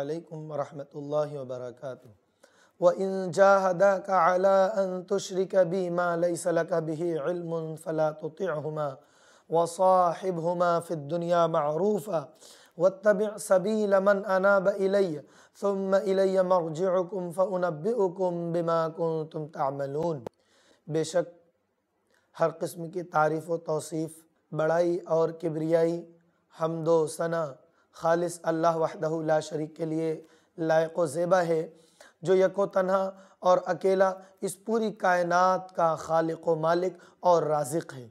عليكم ورحمة الله وبركاته وإن جاهداك على أن تشرك بي ما ليس لك به علم فلا تطعهما وصاحبهما في الدنيا معروفا واتبع سبيل من أناب إلي ثم إلي مرجعكم فأنبئكم بما كنتم تعملون बेशक قسم کی تعریف و توصیف بڑائی اور کبریائی حمد و सना खालिस अल्लाह वहदहुल्ला शरीक के लिए लायक ज़ेबा है जो यको तनहा और अकेला इस पूरी कायनात का खालिक व मालिक और राजिक है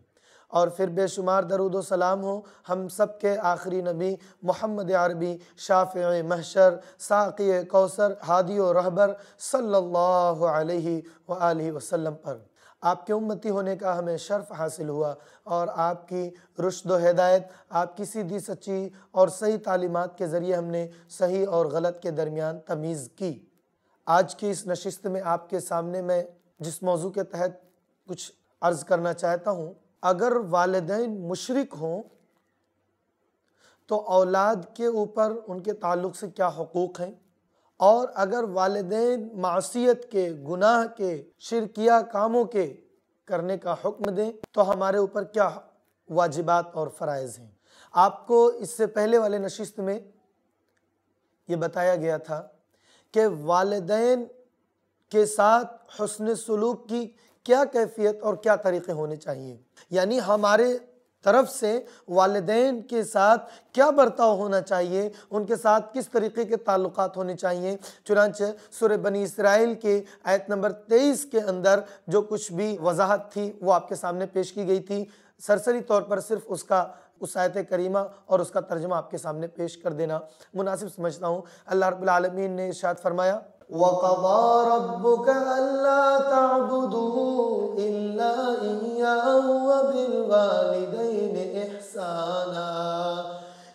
और फिर बेशुमार दरुद सलाम हो हम सब के आखिरी नबी मोहम्मद अरबी शाफ़ महशर साक़ी कौसर हादी रहबर सल्लल्लाहु अलैहि वसल्लम पर आपके उम्मती होने का हमें शर्फ हासिल हुआ और आपकी रुशद हदायत आपकी सीधी सच्ची और सही तालीमत के ज़रिए हमने सही और गलत के दरमियान तमीज़ की आज की इस नशस्त में आपके सामने मैं जिस मौजू के तहत कुछ अर्ज़ करना चाहता हूँ अगर वालदे मुशरक हों तो औलाद के ऊपर उनके ताल्लुक़ से क्या हकूक़ हैं और अगर वालदे मासीत के गुनाह के शिरकिया कामों के करने का हुक्म दें तो हमारे ऊपर क्या वाजिबात और फ़रज़ हैं आपको इससे पहले वाले नशिस्त में ये बताया गया था कि वालदे के साथ हसन सलूक की क्या कैफियत और क्या तरीक़े होने चाहिए यानी हमारे तरफ से वालदेन के साथ क्या बर्ताव होना चाहिए उनके साथ किस तरीके के ताल्लुक होने चाहिए चुनाच सुर बनी इसराइल के आयत नंबर तेईस के अंदर जो कुछ भी वजाहत थी वो आपके सामने पेश की गई थी सरसरी तौर पर सिर्फ उसका उस आयत करीमा और उसका तर्जमा आपके सामने पेश कर देना मुनासिब समझता हूँ अल्लाह रबालमीन ने इर्शाद फरमाया وقضى ربك ألا تعبدوا إلا إياه وبالوالدين إحسانا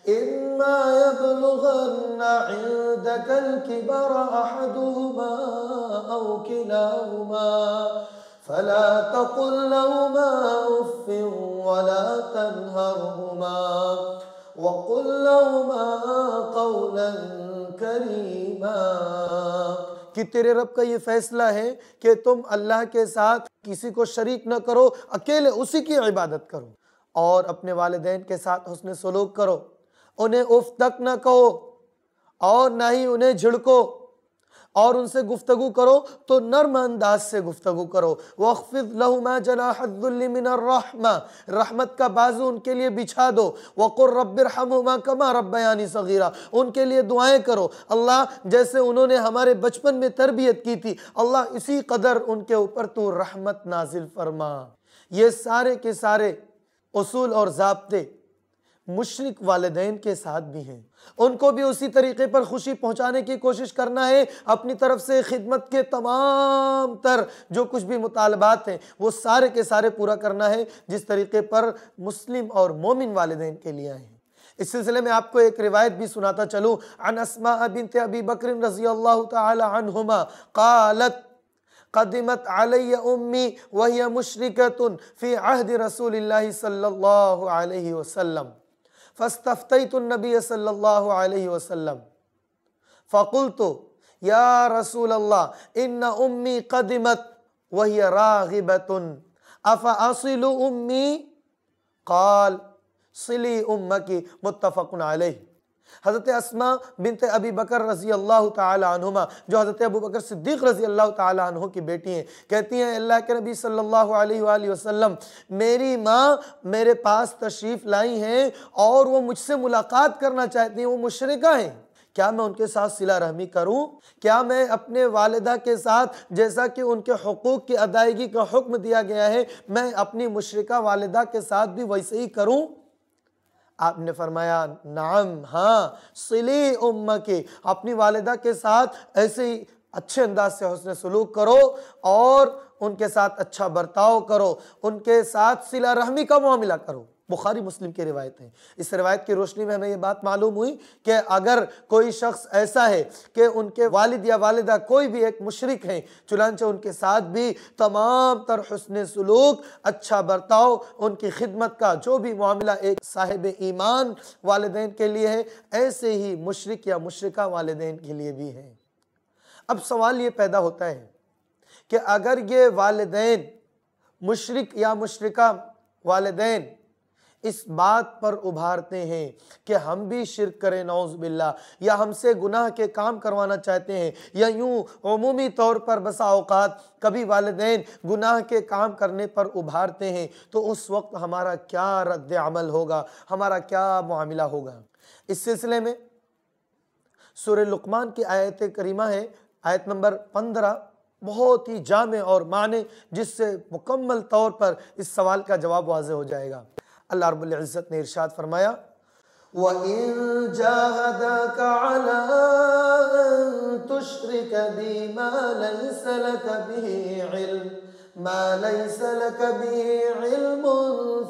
إما يبلغن عندك الكبر أحدهما أو كلاهما فلا تقل لهما أف ولا تنهرهما وقل لهما قولا कि तेरे रब का ये फैसला है कि तुम अल्लाह के साथ किसी को शरीक न करो अकेले उसी की इबादत करो और अपने वालदेन के साथ हसन सलूक करो उन्हें उफ तक न कहो और ना ही उन्हें झिड़को और उनसे गुफ्तगु करो तो नर्म अंदाज से गुफ्तगु करो वफ़िज़ लहुमा जनाहमिनरमा रहमत का बाजू उनके लिए बिछा दो वक़ुर रब्बरहमा कमा रब्बयानी सगीरा उनके लिए दुआएं करो अल्लाह जैसे उन्होंने हमारे बचपन में तरबियत की थी अल्लाह इसी कदर उनके ऊपर तो रहमत नाजिल फरमा ये सारे के सारे असूल और जबते मुशरक वालदेन के साथ भी हैं उनको भी उसी तरीके पर खुशी पहुंचाने की कोशिश करना है अपनी तरफ से खिदमत के तमाम तर जो कुछ भी मुतालबात हैं वो सारे के सारे पूरा करना है जिस तरीके पर मुस्लिम और मोमिन वालदेन के लिए आए हैं इस सिलसिले में आपको एक रिवायत भी सुनाता चलूँ अनसमा बिनत अबी बकर रजी अल्लाह तुमा कालत وهي अलय في عهد رسول फ़ी अहद रसूल عليه وسلم फ़स्तफ़ी तो नबी फ़कुल तो या रसूल अल्लाह इन उम्मी कदमत वही रागिबतन अफ़ असिल उम्मी काल सिली उम्म की आलही हज़रत असमा बिनत अबी बकर रज़ी अल्लाह तुमा जो हज़रत अबू बकर सिद्दीक रज़ी अल्लाह तहों की बेटी हैं कहती हैं अल्लाह के नबी सल्लल्लाहु अलैहि वसल्लम मेरी माँ मेरे पास तशरीफ़ लाई हैं और वो मुझसे मुलाकात करना चाहती हैं वो मुशरक़ा हैं क्या मैं उनके साथ सिला रहमी करूं क्या मैं अपने वालदा के साथ जैसा कि उनके हकूक़ की अदायगी का हुक्म दिया गया है मैं अपनी मुशरक़ा वालदा के साथ भी वैसे ही करूं आपने फरमाया नाम हाँ सिले उम के अपनी वालदा के साथ ऐसे ही अच्छे अंदाज से हौसले सलूक करो और उनके साथ अच्छा बर्ताव करो उनके साथ सिला रहमी का मामला करो बुखारी मुस्लिम की रिवायत है इस रिवायत की रोशनी में हमें यह बात मालूम हुई कि अगर कोई शख्स ऐसा है कि उनके वालिद या वालदा कोई भी एक मुशरक हैं चुनानचे उनके साथ भी तमाम तर हसन सलूक अच्छा बर्ताव उनकी खिदमत का जो भी मामला एक साहिब ईमान वालदेन के लिए है ऐसे ही मुशरक या मशरक वालदेन के लिए भी है अब सवाल ये पैदा होता है कि अगर ये वालदेन मुशरक या मशरक वालदेन इस बात पर उभारते हैं कि हम भी शिरक करें नौज बिल्ला या हमसे गुनाह के काम करवाना चाहते हैं या यूं अमूमी तौर पर बसा कभी वालदेन गुनाह के काम करने पर उभारते हैं तो उस वक्त हमारा क्या रद्द अमल होगा हमारा क्या मामला होगा इस सिलसिले में सुर लुकमान की आयत करीमा है आयत नंबर पंद्रह बहुत ही जामे और माने जिससे मुकम्मल तौर पर इस सवाल का जवाब वाज हो जाएगा اللہ رب العزت نے ارشاد فرمایا وَإِن جَاهَدَكَ عَلَىٰ أَن تُشْرِكَ بِي مَا لَيْسَ لَكَ بِهِ عِلْمٌ ما ليس لك به علم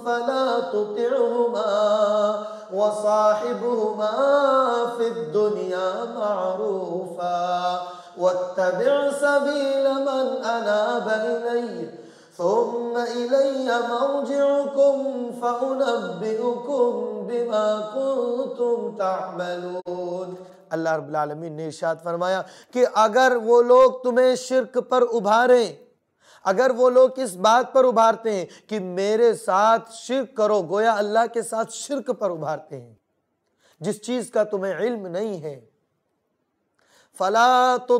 فلا تطعهما وصاحبهما في الدنيا معروفا واتبع سبيل من أناب إليه ثم إلي مرجعكم فأنبئكم بما كنتم تعملون अल्लाह रबालमीन ने इशाद फरमाया कि अगर वो लोग तुम्हें शिरक पर उभारें अगर वो लोग इस बात पर उभारते हैं कि मेरे साथ शिरक करो गोया अल्लाह के साथ शिरक पर उभारते हैं जिस चीज़ का तुम्हें इल्म नहीं है फला तो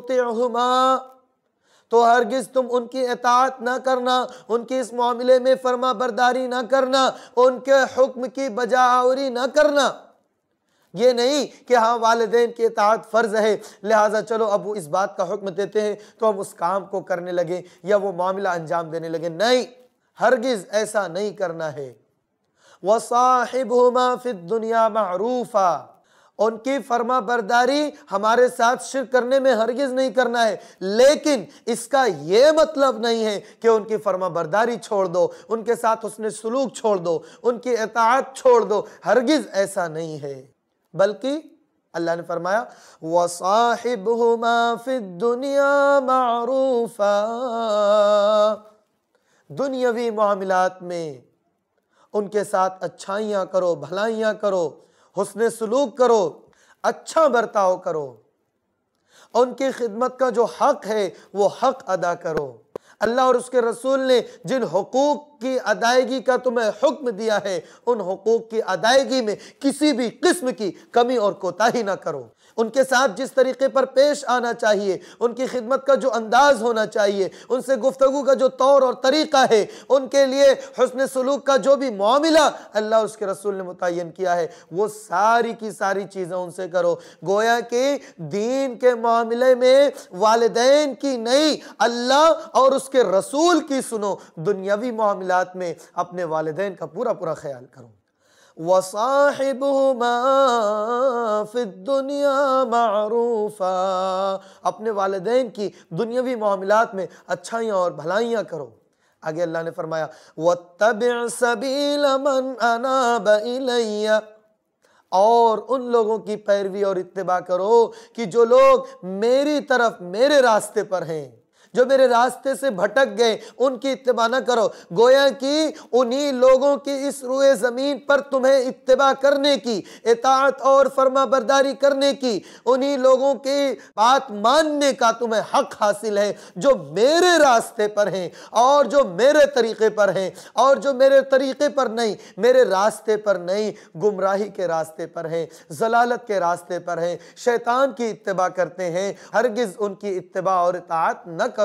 तो हरगिज़ तुम उनकी अतात ना करना उनकी इस मामले में फर्मा बरदारी ना करना उनके हुक्म की बजावरी ना करना ये नहीं कि हाँ वालदेन की तहत फ़र्ज़ है लिहाजा चलो अब वो इस बात का हुक्म देते हैं तो हम उस काम को करने लगे या वो मामला अंजाम देने लगे नहीं हरगिज़ ऐसा नहीं करना है वसाहिब फिद दुनिया मरूफ़ा उनकी फर्मा बरदारी हमारे साथ शिर करने में हरगिज नहीं करना है लेकिन इसका यह मतलब नहीं है कि उनकी फर्मा बरदारी छोड़ दो उनके साथ उसने सलूक छोड़ दो उनकी एतात छोड़ दो हरगिज ऐसा नहीं है बल्कि अल्लाह ने फरमाया वसाहिब दुनिया मारूफा दुनियावी मामलात में उनके साथ अच्छाइयां करो भलाइयां करो हसन सलूक करो अच्छा बर्ताव करो उनकी खिदमत का जो हक है वो हक अदा करो अल्लाह और उसके रसूल ने जिन हकूक़ की अदायगी का तुम्हें हुक्म दिया है उन हकूक़ की अदायगी में किसी भी किस्म की कमी और कोताही ना करो उनके साथ जिस तरीके पर पेश आना चाहिए उनकी खिदमत का जो अंदाज़ होना चाहिए उनसे गुफ्तु का जो तौर और तरीक़ा है उनके लिए हसन सलूक का जो भी मामला अल्लाह उसके रसूल ने मुतन किया है वो सारी की सारी चीज़ें उनसे करो गोया कि दीन के मामले में वालदेन की नहीं अल्लाह और उसके रसूल की सुनो दुनियावी मामला में अपने वालदे का पूरा पूरा ख्याल करो वसाहिबहुमा दुनिया मरूफ़ा अपने वालदेन की दुनियावी मामलात में अच्छाइयाँ और भलाइयाँ करो आगे अल्लाह ने फरमाया व तब सबील मन अनाब इलैया और उन लोगों की पैरवी और इतबा करो कि जो लोग मेरी तरफ मेरे रास्ते पर हैं जो मेरे रास्ते से भटक गए उनकी इतबा ना करो गोया कि उन्हीं लोगों की इस रुए ज़मीन पर तुम्हें इतबा करने की इतात और फर्मा बरदारी करने की उन्हीं लोगों की बात मानने का तुम्हें हक हासिल है जो मेरे रास्ते पर हैं और जो मेरे तरीक़े पर हैं और जो मेरे तरीक़े पर नहीं मेरे रास्ते पर नहीं गुमराही के रास्ते पर हैं जलालत के रास्ते पर हैं शैतान की इतबा करते हैं हरगिज़ उनकी इतबा और इतात न करो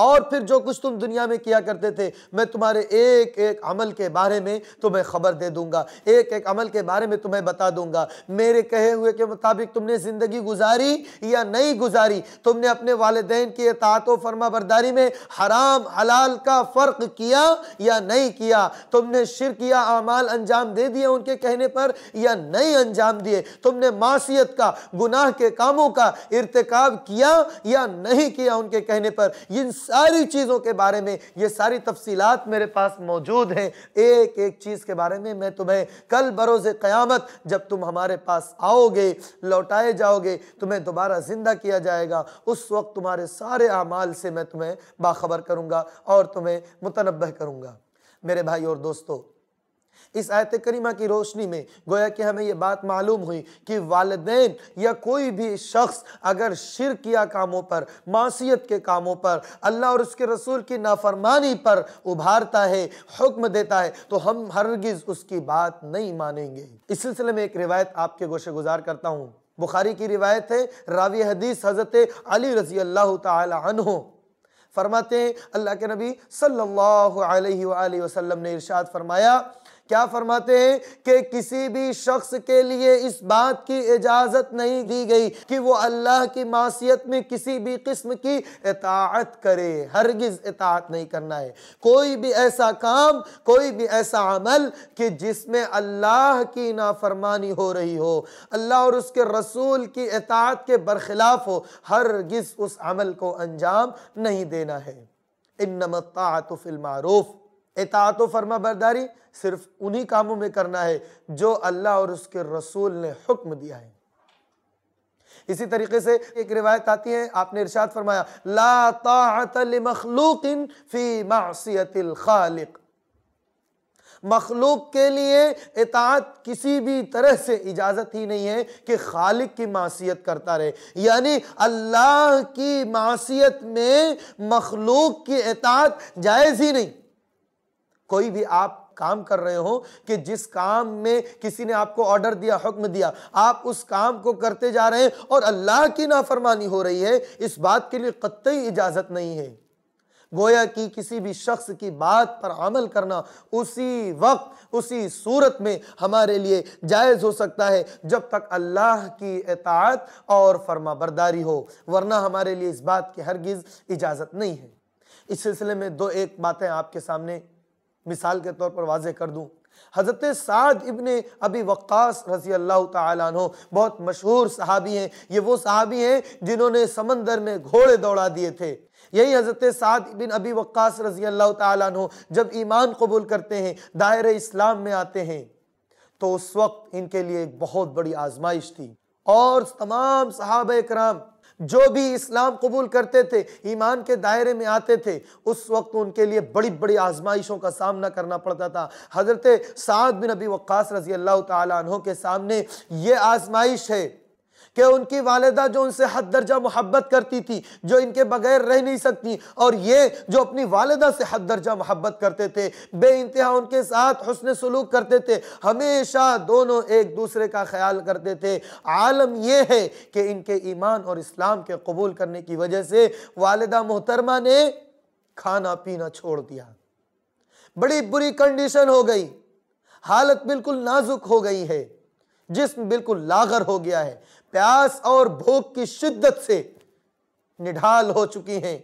और फिर जो कुछ तुम दुनिया में किया करते थे मैं तुम्हारे एक एक अमल के बारे में तुम्हें खबर दे दूंगा एक एक अमल के बारे में तुम्हें बता दूंगा मेरे कहे हुए के मुताबिक तुमने ज़िंदगी गुजारी या नहीं गुजारी तुमने अपने वालदेन की अतात फर्मा बरदारी में हराम हलाल का फ़र्क किया या नहीं किया तुमने शिर किया अमाल अंजाम दे दिए उनके कहने पर या नहीं अंजाम दिए तुमने मासीत का गुनाह के कामों का इरतकब किया या नहीं किया उनके कहने पर इन सारी चीज़ों के बारे में ये सारी तफसीलात मेरे पास मौजूद हैं एक एक चीज़ के बारे में मैं तुम्हें कल बरोज़ क़यामत जब तुम हमारे पास आओगे लौटाए जाओगे तुम्हें दोबारा ज़िंदा किया जाएगा उस वक्त तुम्हारे सारे अमाल से मैं तुम्हें बाखबर करूँगा और तुम्हें मुतनबह करूँगा मेरे भाई और दोस्तों इस आयत करीमा की रोशनी में गोया कि हमें यह बात मालूम हुई कि वालदेन या कोई भी शख्स अगर शिर किया कामों पर मासीत के कामों पर अल्लाह और उसके रसूल की नाफरमानी पर उभारता है हुक्म देता है तो हम हरगिज़ उसकी बात नहीं मानेंगे इस सिलसिले में एक रिवायत आपके गोशे गुजार करता हूँ बुखारी की रिवायत है रावी हदीस हज़रत अली रजी अल्लाह तहो फरमाते हैं अल्लाह के नबी सल्लल्लाहु अलैहि वसल्लम ने इरशाद फरमाया क्या फरमाते हैं कि किसी भी शख्स के लिए इस बात की इजाज़त नहीं दी गई कि वो अल्लाह की मासीत में किसी भी किस्म की इतात करे हरगिज़ इतात नहीं करना है कोई भी ऐसा काम कोई भी ऐसा अमल कि जिसमें अल्लाह की नाफरमानी हो रही हो अल्लाह और उसके रसूल की इतात के बरखिलाफ हो हरगज उस अमल को अंजाम नहीं देना है इन नमता तो मारूफ़ इतात फर्मा बरदारी सिर्फ उन्हीं कामों में करना है जो अल्लाह और उसके रसूल ने हुक्म दिया है इसी तरीके से एक रिवायत आती है आपने इरशाद फरमाया ला मखलूक फी मासियतिल खालिक मखलूक के लिए इतात किसी भी तरह से इजाज़त ही नहीं है कि खालिक की मासीत करता रहे यानी अल्लाह की मासीत में मखलूक की इतात जायज़ ही नहीं कोई भी आप काम कर रहे हो कि जिस काम में किसी ने आपको ऑर्डर दिया हुक्म दिया आप उस काम को करते जा रहे हैं और अल्लाह की नाफरमानी हो रही है इस बात के लिए कतई इजाज़त नहीं है गोया कि किसी भी शख्स की बात पर अमल करना उसी वक्त उसी सूरत में हमारे लिए जायज़ हो सकता है जब तक अल्लाह की एतात और फर्मा बरदारी हो वरना हमारे लिए इस बात की हरगिज़ इजाज़त नहीं है इस सिलसिले में दो एक बातें आपके सामने मिसाल के तौर पर वाज कर दूँ हज़रत साद इबन अबी वक्स रजी अल्लाह तहो बहुत मशहूर सहाबी हैं ये वो सहाबी हैं जिन्होंने समंदर में घोड़े दौड़ा दिए थे यही हज़रत साद इबिन अबी वक्स रजी अल्लाह तहो जब ईमान कबूल करते हैं दायरे इस्लाम में आते हैं तो उस वक्त इनके लिए एक बहुत बड़ी आजमाइश थी और तमाम सहाब कराम जो भी इस्लाम कबूल करते थे ईमान के दायरे में आते थे उस वक्त उनके लिए बड़ी बड़ी आजमाइशों का सामना करना पड़ता था हज़रत साद बिन अबी वक्स रजी अल्लाह तहों के सामने ये आजमाइश है कि उनकी वालदा जो उनसे हद दर्जा मोहब्बत करती थी जो इनके बगैर रह नहीं सकती और ये जो अपनी वालदा से हद दर्जा मोहब्बत करते थे बे इंतहा उनके साथ हसन सलूक करते थे हमेशा दोनों एक दूसरे का ख्याल करते थे आलम यह है कि इनके ईमान और इस्लाम के कबूल करने की वजह से वालदा मोहतरमा ने खाना पीना छोड़ दिया बड़ी बुरी कंडीशन हो गई हालत बिल्कुल नाजुक हो गई है जिसम बिल्कुल लागर हो गया है प्यास और भूख की शिद्दत से निढाल हो चुकी हैं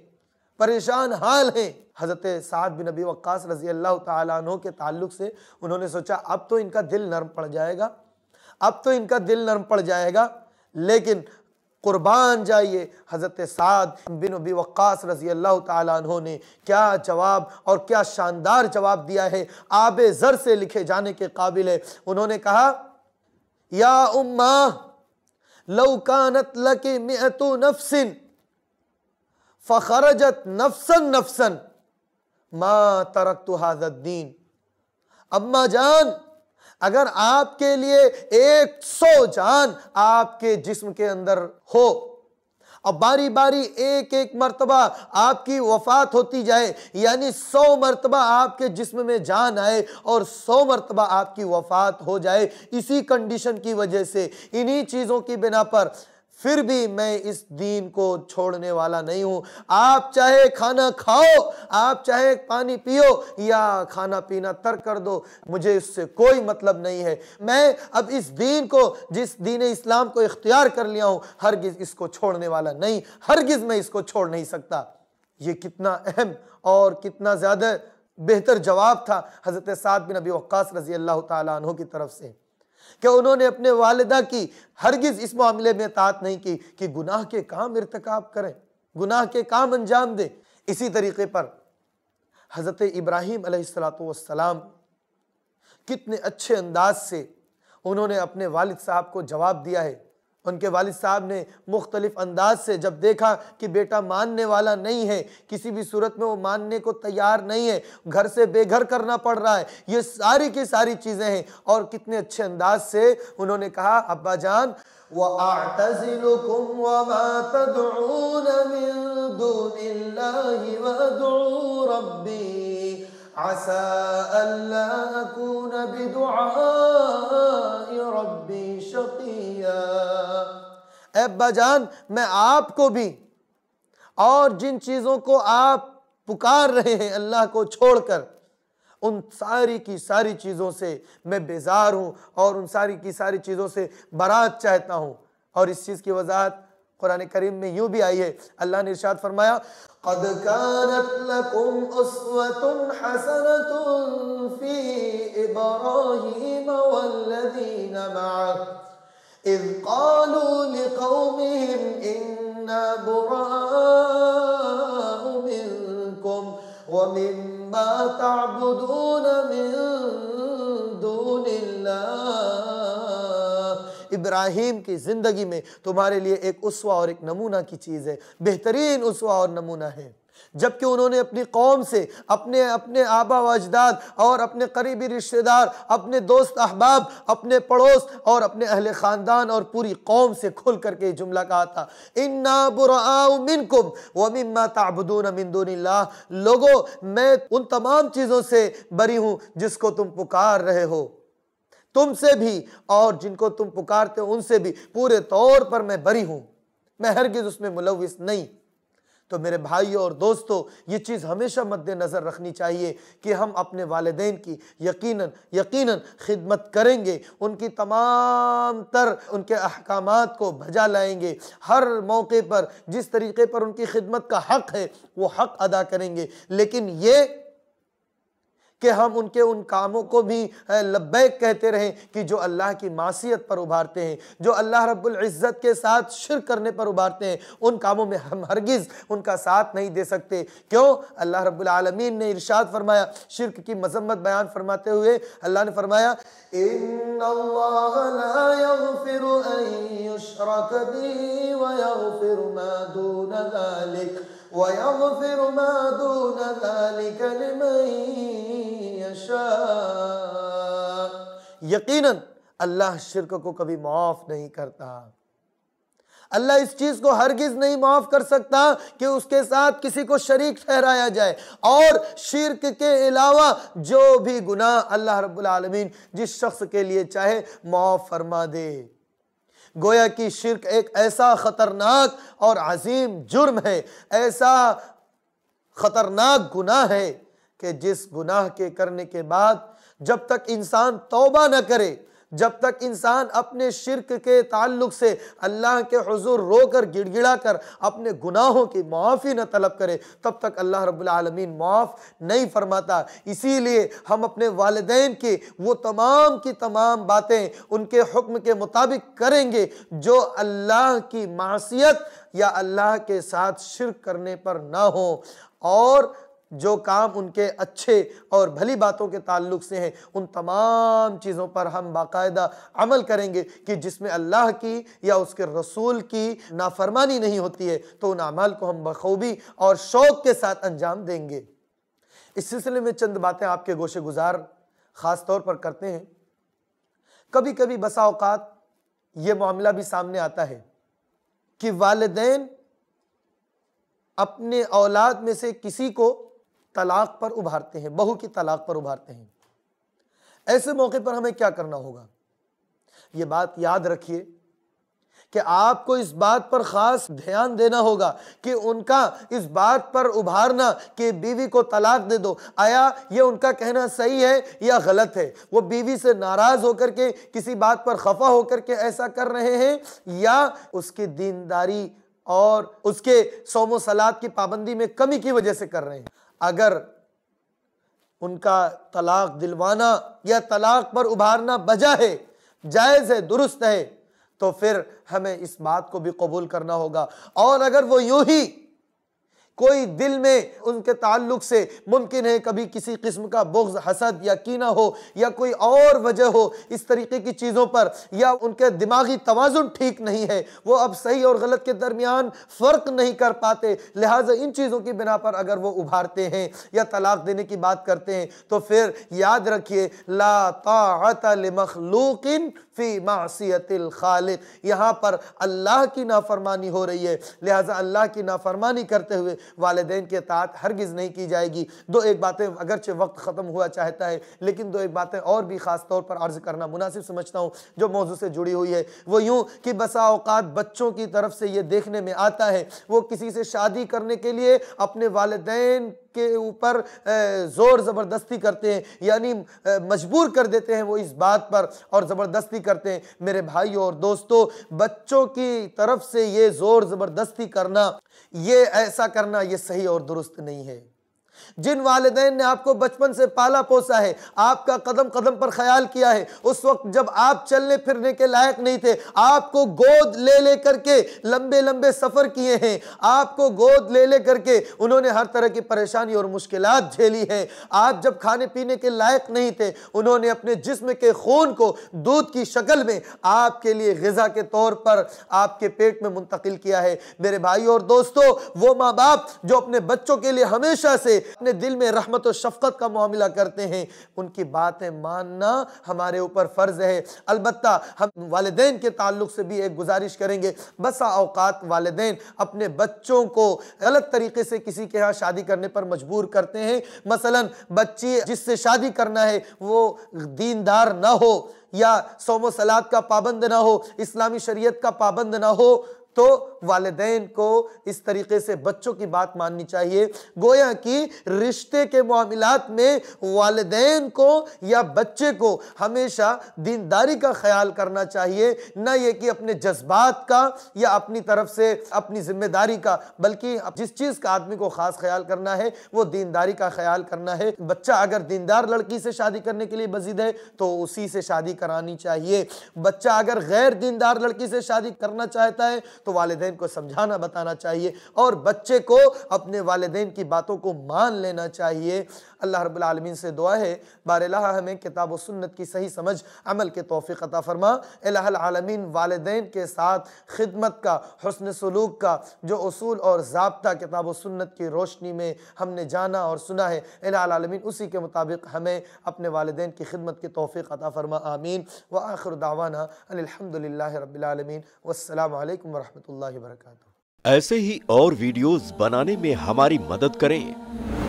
परेशान हाल हैं हज़रत साद बिन नबी वक्स रजी अल्लाह तु के ताल्लुक से उन्होंने सोचा अब तो इनका दिल नरम पड़ जाएगा अब तो इनका दिल नरम पड़ जाएगा लेकिन कुर्बान जाइए हज़रत साद बिन अबी वक्स रजी अल्लाह तु ने क्या जवाब और क्या शानदार जवाब दिया है आब ज़र से लिखे जाने के काबिल है उन्होंने कहा या उम्मा लौकानत लकी मियतो नफसिन फ़खरजत नफसन नफसन माँ तरक तो दीन अम्मा जान अगर आपके लिए एक सौ जान आपके जिस्म के अंदर हो और बारी बारी एक एक मरतबा आपकी वफात होती जाए यानी सौ मरतबा आपके जिस्म में जान आए और सौ मरतबा आपकी वफात हो जाए इसी कंडीशन की वजह से इन्हीं चीज़ों की बिना पर फिर भी मैं इस दीन को छोड़ने वाला नहीं हूँ आप चाहे खाना खाओ आप चाहे पानी पियो या खाना पीना तर्क कर दो मुझे इससे कोई मतलब नहीं है मैं अब इस दीन को जिस दीन इस्लाम को इख्तियार कर लिया हूँ हरगिज़ इसको छोड़ने वाला नहीं हरगिज़ मैं इसको छोड़ नहीं सकता ये कितना अहम और कितना ज़्यादा बेहतर जवाब था हज़रत साद बिन अबी वक्स रज़ी अल्लाह तु की तरफ से कि उन्होंने अपने वालदा की हरगिज़ इस मामले में तात नहीं की कि गुनाह के काम इरतकाब करें गुनाह के काम अंजाम दें इसी तरीके पर हज़रत इब्राहिम अलैहिस्सलाम कितने अच्छे अंदाज से उन्होंने अपने वालिद साहब को जवाब दिया है उनके वालिद साहब ने मुख्तलिफ अंदाज से जब देखा कि बेटा मानने वाला नहीं है किसी भी सूरत में वो मानने को तैयार नहीं है घर से बेघर करना पड़ रहा है ये सारी की सारी चीज़ें हैं और कितने अच्छे अंदाज से उन्होंने कहा अब्बा जान वो عسى अब्बा जान मैं आपको भी और जिन चीज़ों को आप पुकार रहे हैं अल्लाह को छोड़कर उन सारी की सारी चीज़ों से मैं बेजार हूँ और उन सारी की सारी चीज़ों से बारात चाहता हूँ और इस चीज़ की वजाहत قرآن کریم میں یوں بھی آئی ہے اللہ نے ارشاد فرمایا قد كانت لكم أسوة حسنة في إبراهيم والذين معه إذ قالوا لقومهم إنا براء منكم ومما تعبدون من دون الله इब्राहिम की ज़िंदगी में तुम्हारे लिए एक उसवा और एक नमूना की चीज़ है बेहतरीन उसवा और नमूना है जबकि उन्होंने अपनी कौम से अपने अपने आबा व अजदाद और अपने करीबी रिश्तेदार अपने दोस्त अहबाब अपने पड़ोस और अपने अहले ख़ानदान और पूरी कौम से खुल करके जुमला कहा था इन्ना बुराकुम वमिम्मा ताबदून मिंदुनिल्ला लोगो मैं उन तमाम चीज़ों से बरी हूँ जिसको तुम पुकार रहे हो तुमसे भी और जिनको तुम पुकारते हो उनसे भी पूरे तौर पर मैं बरी हूं मैं हरगिज उसमें मुलविस नहीं तो मेरे भाइयों और दोस्तों ये चीज़ हमेशा मद्देनज़र रखनी चाहिए कि हम अपने वालदेन की यकीनन यकीनन खिदमत करेंगे उनकी तमाम तर उनके अहकाम को भजा लाएंगे हर मौके पर जिस तरीके पर उनकी खिदमत का हक़ है वो हक़ अदा करेंगे लेकिन ये कि हम उनके उन कामों को भी लब्बैक कहते रहें कि जो अल्लाह की मासीत पर उभारते हैं जो अल्लाह रब्ज़त के साथ शिर करने पर उभारते हैं उन कामों में हम हरगिज़ उनका साथ नहीं दे सकते क्यों अल्लाह आलमीन ने इर्शाद फरमाया शिरक की मजम्मत बयान फरमाते हुए अल्लाह ने फरमाया ويغفر ما دون ذلك لمن يشاء यकीनन अल्लाह शिरक को कभी माफ नहीं करता अल्लाह इस चीज को हरगिज नहीं माफ कर सकता कि उसके साथ किसी को शरीक ठहराया जाए और शिरक के अलावा जो भी गुनाह अल्लाह रब्बुल आलमीन जिस शख्स के लिए चाहे माफ फरमा दे गोया कि शिरक एक ऐसा ख़तरनाक और अजीम जुर्म है ऐसा ख़तरनाक गुनाह है कि जिस गुनाह के करने के बाद जब तक इंसान तोबा न करे जब तक इंसान अपने शिरक के ताल्लुक से अल्लाह के हजूर रो कर गिड़गिड़ा कर अपने गुनाहों की माफ़ी न तलब करे तब तक अल्लाह रबालमीन माफ़ नहीं फरमाता इसीलिए हम अपने वालदे की वो तमाम की तमाम बातें उनके हुक्म के मुताबिक करेंगे जो अल्लाह की मासीत या अल्लाह के साथ शिरक करने पर ना हो और जो काम उनके अच्छे और भली बातों के ताल्लुक से हैं उन तमाम चीज़ों पर हम बाकायदा अमल करेंगे कि जिसमें अल्लाह की या उसके रसूल की नाफरमानी नहीं होती है तो उन अमाल को हम बखूबी और शौक़ के साथ अंजाम देंगे इस सिलसिले में चंद बातें आपके गोशे गुजार ख़ास तौर पर करते हैं कभी कभी बसा अवकात ये मामला भी सामने आता है कि वालदेन अपने औलाद में से किसी को तलाक पर उभारते हैं बहू की तलाक पर उभारते हैं ऐसे मौके पर हमें क्या करना होगा ये बात याद रखिए कि आपको इस बात पर खास ध्यान देना होगा कि उनका इस बात पर उभारना कि बीवी को तलाक दे दो आया ये उनका कहना सही है या गलत है वो बीवी से नाराज होकर के किसी बात पर खफा होकर के ऐसा कर रहे हैं या उसकी दीनदारी और उसके सोमो सलाद की पाबंदी में कमी की वजह से कर रहे हैं अगर उनका तलाक दिलवाना या तलाक पर उभारना बजा है जायज़ है दुरुस्त है तो फिर हमें इस बात को भी कबूल करना होगा और अगर वो यूं ही कोई दिल में उनके ताल्लुक से मुमकिन है कभी किसी किस्म का बोग हसद या कीना हो या कोई और वजह हो इस तरीके की चीज़ों पर या उनके दिमागी तोज़ुन ठीक नहीं है वो अब सही और गलत के दरमियान फ़र्क नहीं कर पाते लिहाजा इन चीज़ों की बिना पर अगर वो उभारते हैं या तलाक देने की बात करते हैं तो फिर याद रखिए लातामखलूकिन फ़ी मासीतिल यहाँ पर अल्लाह की नाफरमानी हो रही है लिहाजा अल्लाह की नाफरमानी करते हुए वालदेन के तात हरगिज़ नहीं की जाएगी दो एक बातें अगरचे वक्त ख़त्म हुआ चाहता है लेकिन दो एक बातें और भी ख़ास तौर पर अर्ज़ करना मुनासिब समझता हूँ जो मौजू से जुड़ी हुई है वो यूँ कि बसा औकात बच्चों की तरफ से ये देखने में आता है वो किसी से शादी करने के लिए अपने वालदेन के ऊपर ज़ोर ज़बरदस्ती करते हैं यानी मजबूर कर देते हैं वो इस बात पर और ज़बरदस्ती करते हैं मेरे भाई और दोस्तों बच्चों की तरफ से ये ज़ोर ज़बरदस्ती करना ये ऐसा करना ये सही और दुरुस्त नहीं है जिन वालदेन ने आपको बचपन से पाला पोसा है आपका कदम कदम पर ख्याल किया है उस वक्त जब आप चलने फिरने के लायक नहीं थे आपको गोद ले ले करके लंबे लंबे सफ़र किए हैं आपको गोद ले ले करके उन्होंने हर तरह की परेशानी और मुश्किल झेली है आप जब खाने पीने के लायक नहीं थे उन्होंने अपने जिस्म के खून को दूध की शक्ल में आपके लिए गज़ा के तौर पर आपके पेट में मुंतकिल किया है मेरे भाई और दोस्तों वो माँ बाप जो अपने बच्चों के लिए हमेशा से अपने दिल में रहमत और शफकत का मामला करते हैं उनकी बातें मानना हमारे ऊपर फ़र्ज़ है अलबत् हम वालदे के ताल्लुक से भी एक गुजारिश करेंगे बसा अवकात वालदे अपने बच्चों को गलत तरीके से किसी के यहाँ शादी करने पर मजबूर करते हैं मसलन बच्ची जिससे शादी करना है वो दीनदार ना हो या सोमो सलाद का पाबंद ना हो इस्लामी शरीयत का पाबंद ना हो तो वालदेन को इस तरीके से बच्चों की बात माननी चाहिए गोया कि रिश्ते के मामलात में वालदेन को या बच्चे को हमेशा दीनदारी का ख्याल करना चाहिए न ये कि अपने जज्बात का या अपनी तरफ से अपनी जिम्मेदारी का बल्कि जिस चीज़ का आदमी को ख़ास ख्याल करना है वो दीनदारी का ख्याल करना है बच्चा अगर दीनदार लड़की से शादी करने के लिए मजिद है तो उसी से शादी करानी चाहिए बच्चा अगर गैर दीनदार लड़की से शादी करना चाहता है तो वालदेन को समझाना बताना चाहिए और बच्चे को अपने वालदेन की बातों को मान लेना चाहिए अल्लाह रबालमीन से दुआ है बार हमें किताब सुन्नत की सही समझ अमल के तोफ़ी अता फ़रमा अलमीन वालदेन के साथ खिदमत का हसन सलूक का जो असूल और जबता किताब सुन्नत की रोशनी में हमने जाना और सुना है अलामीन उसी के मुताबिक हमें अपने वालदेन की खिदमत की तोफ़ी अता फ़रमा आमीन व आखिर दावाना अलहमदिल्ला रबालमीन वालकम वरहमल वर्क ऐसे ही और वीडियोज़ बनाने में हमारी मदद करें